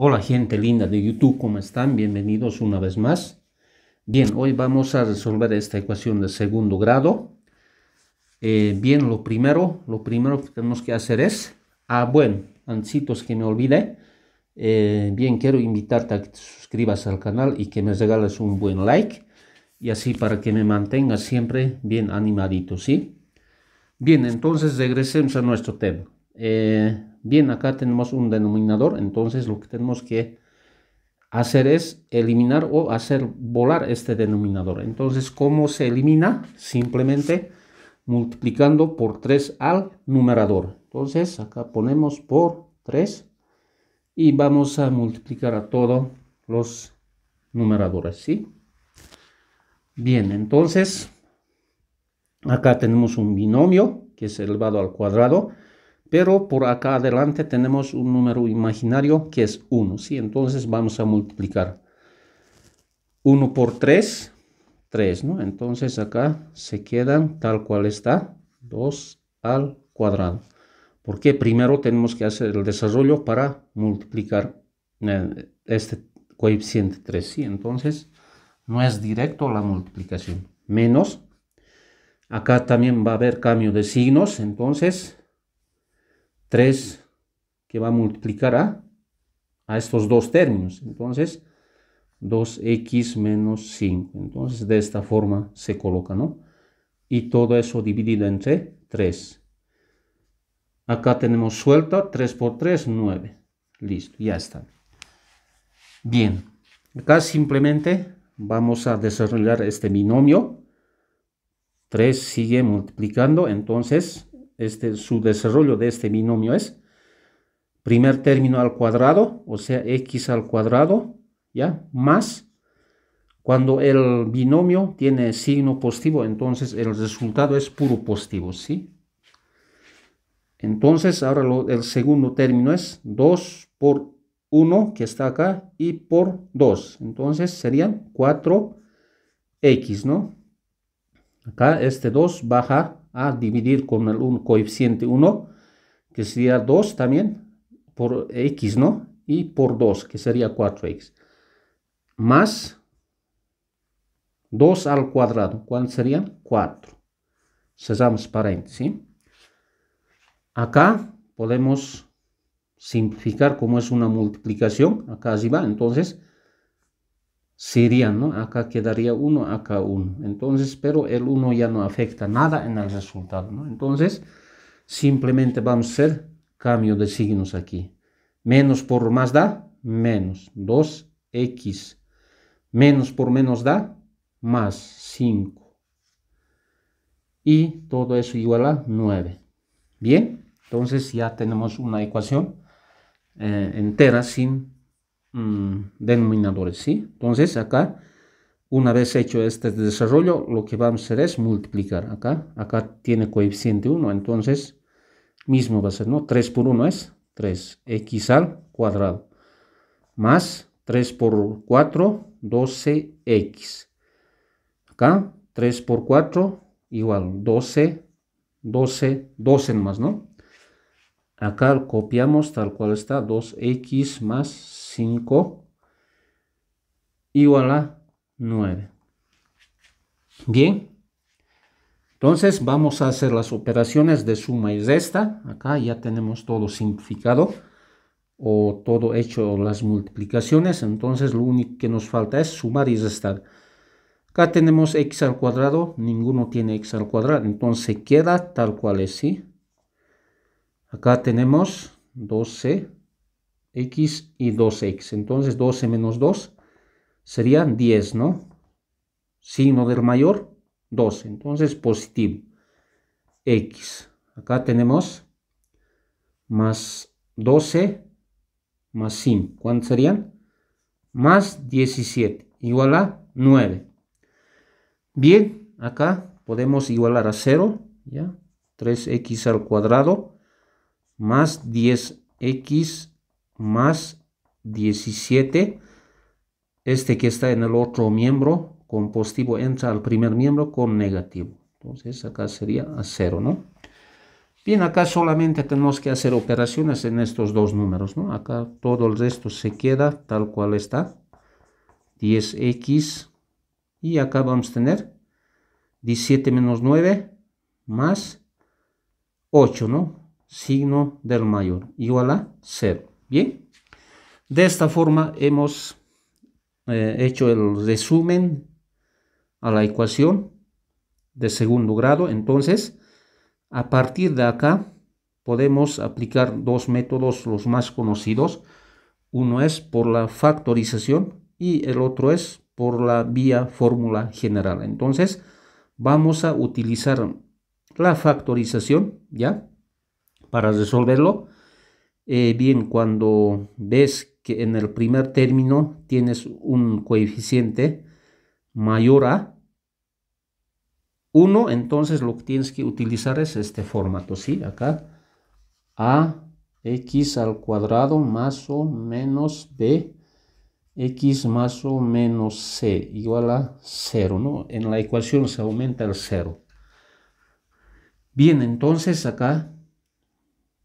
Hola gente linda de YouTube, ¿cómo están? Bienvenidos una vez más. Bien, hoy vamos a resolver esta ecuación de segundo grado. Eh, bien, lo primero, lo primero que tenemos que hacer es... Ah, bueno, ancitos que me olvidé. Eh, bien, quiero invitarte a que te suscribas al canal y que me regales un buen like. Y así para que me mantenga siempre bien animadito, ¿sí? Bien, entonces regresemos a nuestro tema. Eh, Bien, acá tenemos un denominador, entonces lo que tenemos que hacer es eliminar o hacer volar este denominador. Entonces, ¿cómo se elimina? Simplemente multiplicando por 3 al numerador. Entonces, acá ponemos por 3 y vamos a multiplicar a todos los numeradores, ¿sí? Bien, entonces, acá tenemos un binomio que es elevado al cuadrado pero por acá adelante tenemos un número imaginario que es 1, ¿sí? Entonces vamos a multiplicar 1 por 3, 3, ¿no? Entonces acá se quedan tal cual está, 2 al cuadrado. Porque primero tenemos que hacer el desarrollo para multiplicar eh, este coeficiente 3, ¿sí? Entonces no es directo la multiplicación, menos. Acá también va a haber cambio de signos, entonces 3 que va a multiplicar a, estos dos términos. Entonces, 2x menos 5. Entonces, de esta forma se coloca, ¿no? Y todo eso dividido entre 3. Acá tenemos suelta, 3 por 3, 9. Listo, ya está. Bien, acá simplemente vamos a desarrollar este binomio. 3 sigue multiplicando, entonces este, su desarrollo de este binomio es primer término al cuadrado, o sea, x al cuadrado, ¿ya? Más, cuando el binomio tiene signo positivo, entonces el resultado es puro positivo, ¿sí? Entonces, ahora el segundo término es 2 por 1, que está acá, y por 2. Entonces serían 4x, ¿no? Acá este 2 baja a dividir con el un coeficiente 1, que sería 2 también, por x, ¿no? Y por 2, que sería 4x. Más 2 al cuadrado, ¿cuál sería? 4. Cerramos paréntesis. Acá podemos simplificar como es una multiplicación, acá así va. entonces serían, ¿no? Acá quedaría 1, acá 1. Entonces, pero el 1 ya no afecta nada en el resultado, ¿no? Entonces, simplemente vamos a hacer cambio de signos aquí. Menos por más da, menos 2x. Menos por menos da, más 5. Y todo eso igual a 9. Bien, entonces ya tenemos una ecuación eh, entera sin Mm, denominadores, ¿sí? Entonces acá, una vez hecho este desarrollo, lo que vamos a hacer es multiplicar. Acá, acá tiene coeficiente 1, entonces mismo va a ser, ¿no? 3 por 1 es 3, x al cuadrado, más 3 por 4, 12x. Acá, 3 por 4, igual, 12, 12, 12 más, ¿no? Acá copiamos tal cual está 2x más 5 igual a 9. Bien. Entonces vamos a hacer las operaciones de suma y resta. Acá ya tenemos todo simplificado o todo hecho las multiplicaciones. Entonces lo único que nos falta es sumar y restar. Acá tenemos x al cuadrado, ninguno tiene x al cuadrado, entonces queda tal cual es, ¿sí? Acá tenemos 12x y 2x. Entonces 12 menos 2 serían 10, ¿no? Signo del mayor, 12. Entonces positivo. X. Acá tenemos más 12 más 5. ¿Cuántos serían? Más 17. Igual a 9. Bien, acá podemos igualar a 0. ¿ya? 3x al cuadrado más 10x más 17. Este que está en el otro miembro con positivo entra al primer miembro con negativo. Entonces acá sería a cero, ¿no? Bien, acá solamente tenemos que hacer operaciones en estos dos números, ¿no? Acá todo el resto se queda tal cual está. 10x y acá vamos a tener 17 menos 9 más 8, ¿no? signo del mayor igual a 0. Bien, de esta forma hemos eh, hecho el resumen a la ecuación de segundo grado. Entonces, a partir de acá podemos aplicar dos métodos los más conocidos. Uno es por la factorización y el otro es por la vía fórmula general. Entonces, vamos a utilizar la factorización, ¿ya? para resolverlo. Eh, bien, cuando ves que en el primer término tienes un coeficiente mayor a 1, entonces lo que tienes que utilizar es este formato, ¿sí? Acá, a x al cuadrado más o menos b x más o menos c igual a 0, ¿no? En la ecuación se aumenta el 0. Bien, entonces acá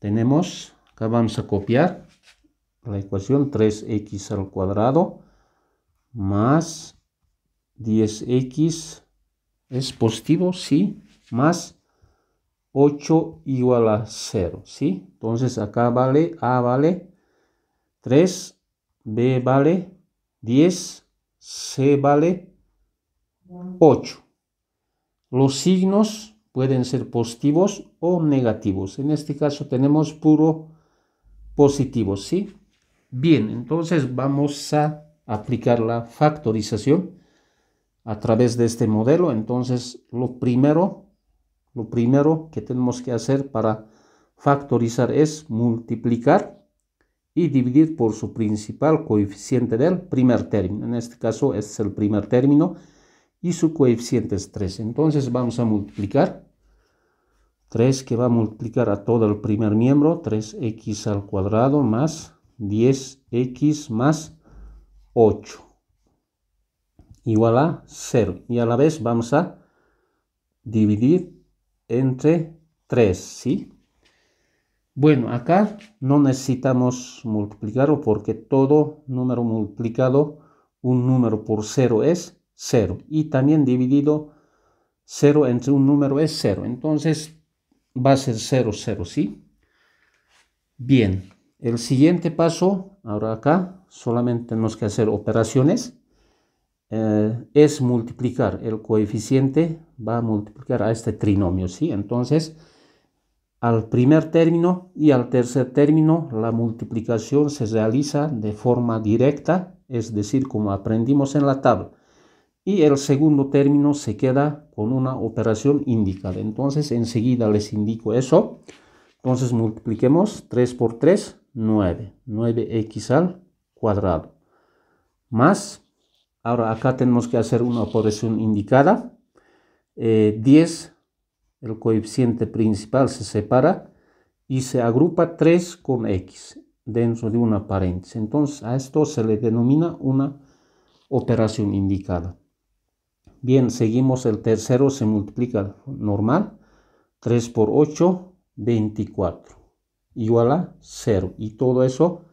tenemos, acá vamos a copiar la ecuación 3x al cuadrado más 10x es positivo, sí, más 8 igual a 0, ¿sí? Entonces acá vale, A vale 3, B vale 10, C vale 8. Los signos pueden ser positivos o negativos. En este caso tenemos puro positivo, ¿sí? Bien, entonces vamos a aplicar la factorización a través de este modelo. Entonces, lo primero, lo primero que tenemos que hacer para factorizar es multiplicar y dividir por su principal coeficiente del primer término. En este caso, este es el primer término y su coeficiente es 3. Entonces vamos a multiplicar 3 que va a multiplicar a todo el primer miembro, 3x al cuadrado más 10x más 8 igual a 0 y a la vez vamos a dividir entre 3, ¿sí? Bueno, acá no necesitamos multiplicarlo porque todo número multiplicado, un número por 0 es 0. Y también dividido 0 entre un número es 0. Entonces va a ser 0, 0, ¿sí? Bien, el siguiente paso, ahora acá, solamente tenemos que hacer operaciones, eh, es multiplicar. El coeficiente va a multiplicar a este trinomio, ¿sí? Entonces, al primer término y al tercer término, la multiplicación se realiza de forma directa, es decir, como aprendimos en la tabla y el segundo término se queda con una operación indicada. Entonces enseguida les indico eso. Entonces multipliquemos 3 por 3, 9. 9x al cuadrado. Más, ahora acá tenemos que hacer una operación indicada. 10, eh, el coeficiente principal se separa y se agrupa 3 con x dentro de una paréntesis. Entonces a esto se le denomina una operación indicada. Bien, seguimos el tercero, se multiplica normal. 3 por 8, 24. Igual a 0. Y todo eso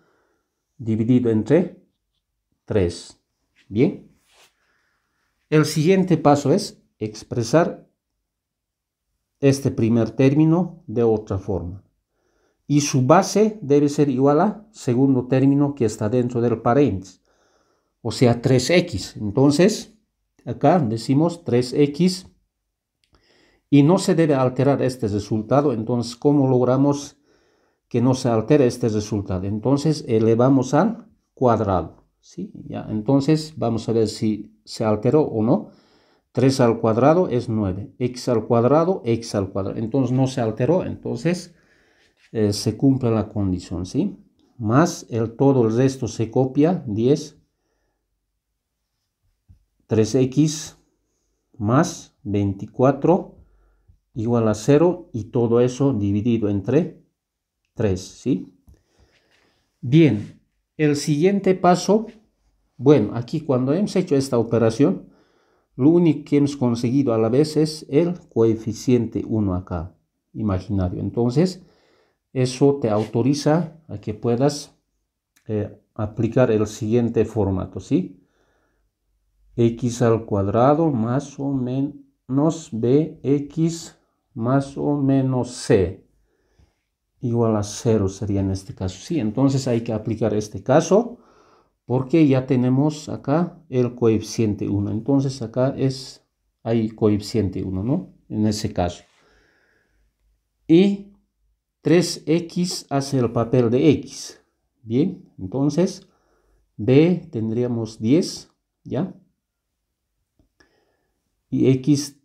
dividido entre 3. Bien. El siguiente paso es expresar este primer término de otra forma. Y su base debe ser igual a segundo término que está dentro del paréntesis. O sea, 3x. Entonces, Acá decimos 3x y no se debe alterar este resultado. Entonces, ¿cómo logramos que no se altere este resultado? Entonces, elevamos al cuadrado. ¿sí? Ya, entonces, vamos a ver si se alteró o no. 3 al cuadrado es 9. X al cuadrado, X al cuadrado. Entonces, no se alteró. Entonces, eh, se cumple la condición. ¿sí? Más el todo el resto se copia. 10 3x más 24 igual a 0 y todo eso dividido entre 3, ¿sí? Bien, el siguiente paso, bueno, aquí cuando hemos hecho esta operación, lo único que hemos conseguido a la vez es el coeficiente 1 acá, imaginario. Entonces, eso te autoriza a que puedas eh, aplicar el siguiente formato, ¿sí? x al cuadrado más o menos bx más o menos c igual a 0 sería en este caso. Sí, entonces hay que aplicar este caso porque ya tenemos acá el coeficiente 1. Entonces acá es hay coeficiente 1, ¿no? En ese caso. Y 3x hace el papel de x. Bien, entonces B tendríamos 10, ¿ya? y x,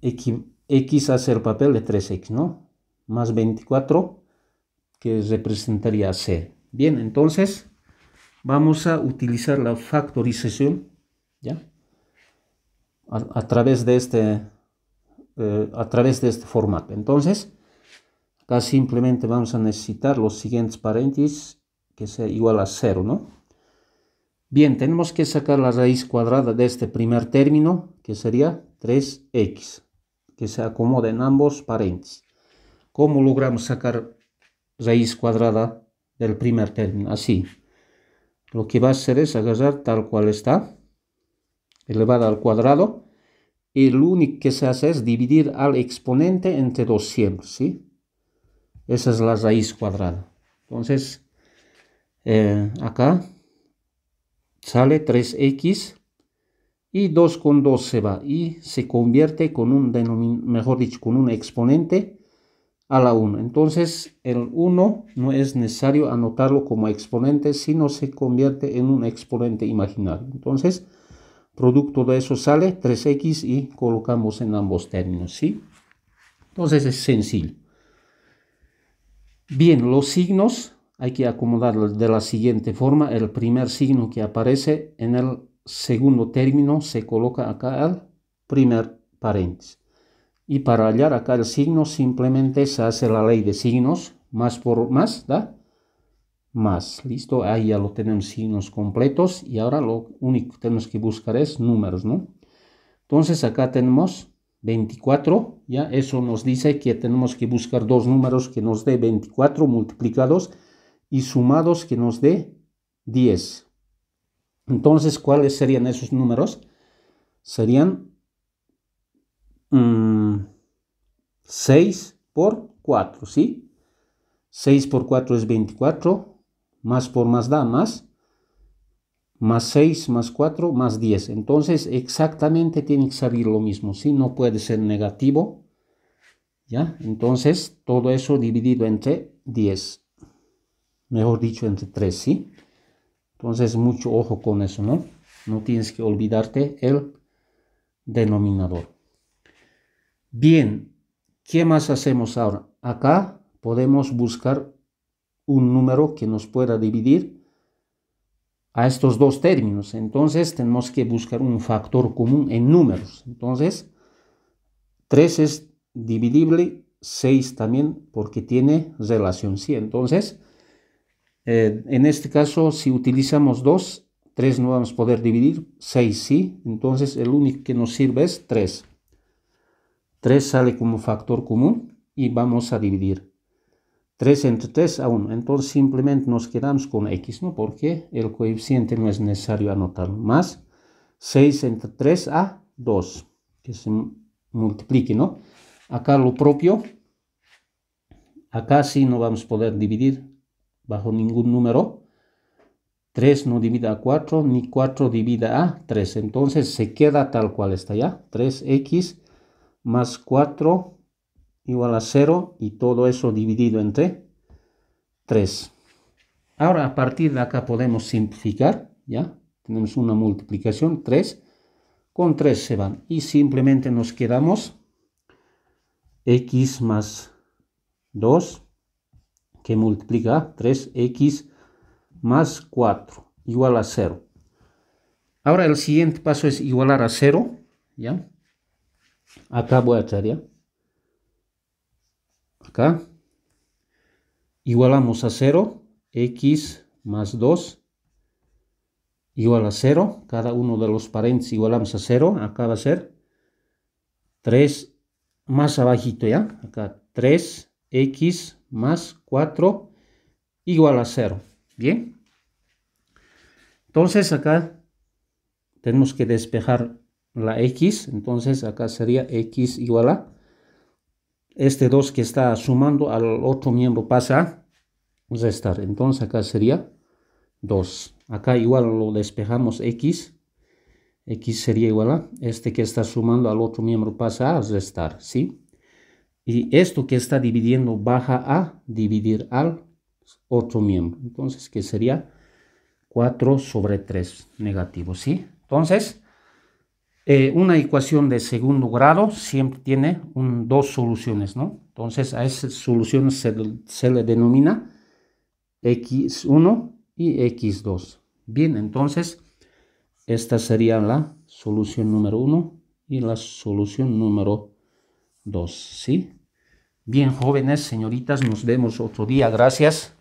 x, x hace el papel de 3x, ¿no? Más 24, que representaría c. Bien, entonces vamos a utilizar la factorización, ¿ya? A, través de este, eh, a través de este formato. Entonces, acá simplemente vamos a necesitar los siguientes paréntesis, que sea igual a 0, ¿no? Bien, tenemos que sacar la raíz cuadrada de este primer término que sería 3x, que se acomoda en ambos paréntesis. ¿Cómo logramos sacar raíz cuadrada del primer término? Así. Lo que va a hacer es agarrar tal cual está, elevada al cuadrado, y lo único que se hace es dividir al exponente entre 200. ¿sí? Esa es la raíz cuadrada. Entonces, eh, acá sale 3x y 2 con 2 se va y se convierte con un, mejor dicho, con un exponente a la 1. Entonces el 1 no es necesario anotarlo como exponente, sino se convierte en un exponente imaginario. Entonces, producto de eso sale 3x y colocamos en ambos términos, ¿sí? Entonces es sencillo. Bien, los signos hay que acomodarlos de la siguiente forma. El primer signo que aparece en el segundo término se coloca acá el primer paréntesis. Y para hallar acá el signo simplemente se hace la ley de signos, más por más, ¿da? Más, listo, ahí ya lo tenemos signos completos y ahora lo único que tenemos que buscar es números, ¿no? Entonces acá tenemos 24, ya eso nos dice que tenemos que buscar dos números que nos dé 24 multiplicados y sumados que nos dé 10, entonces, ¿cuáles serían esos números? Serían 6 mm, por 4, ¿sí? 6 por 4 es 24, más por más da más, más 6 más 4 más 10. Entonces, exactamente tiene que salir lo mismo, ¿sí? No puede ser negativo, ¿ya? Entonces, todo eso dividido entre 10, mejor dicho, entre 3, ¿sí? Entonces, mucho ojo con eso, ¿no? No tienes que olvidarte el denominador. Bien, ¿qué más hacemos ahora? Acá podemos buscar un número que nos pueda dividir a estos dos términos. Entonces tenemos que buscar un factor común en números. Entonces, 3 es dividible, 6 también porque tiene relación. Sí, entonces eh, en este caso, si utilizamos 2, 3 no vamos a poder dividir, 6 sí, entonces el único que nos sirve es 3. 3 sale como factor común y vamos a dividir. 3 entre 3 a 1, entonces simplemente nos quedamos con x, ¿no? Porque el coeficiente no es necesario anotarlo, más 6 entre 3 a 2, que se multiplique, ¿no? Acá lo propio, acá sí no vamos a poder dividir, bajo ningún número. 3 no divida a 4, ni 4 divida a 3. Entonces se queda tal cual está ya. 3x más 4 igual a 0 y todo eso dividido entre 3. Ahora a partir de acá podemos simplificar, ¿ya? Tenemos una multiplicación, 3. Con 3 se van y simplemente nos quedamos x más 2 que multiplica 3x más 4 igual a 0. Ahora el siguiente paso es igualar a 0, ¿ya? Acá voy a echar, ¿ya? Acá. Igualamos a 0, x más 2 igual a 0. Cada uno de los paréntesis igualamos a 0. Acá va a ser 3 más abajito, ¿ya? Acá 3x más 4 igual a 0. Bien. Entonces acá tenemos que despejar la x. Entonces acá sería x igual a este 2 que está sumando al otro miembro pasa a restar. Entonces acá sería 2. Acá igual lo despejamos x. X sería igual a este que está sumando al otro miembro pasa a restar. ¿Sí? Y esto que está dividiendo baja a dividir al otro miembro. Entonces, que sería 4 sobre 3 negativo, ¿sí? Entonces, eh, una ecuación de segundo grado siempre tiene dos soluciones, ¿no? Entonces, a esas solución se, se le denomina x1 y x2. Bien, entonces, esta sería la solución número 1 y la solución número 2, ¿sí? Bien, jóvenes, señoritas, nos vemos otro día. Gracias.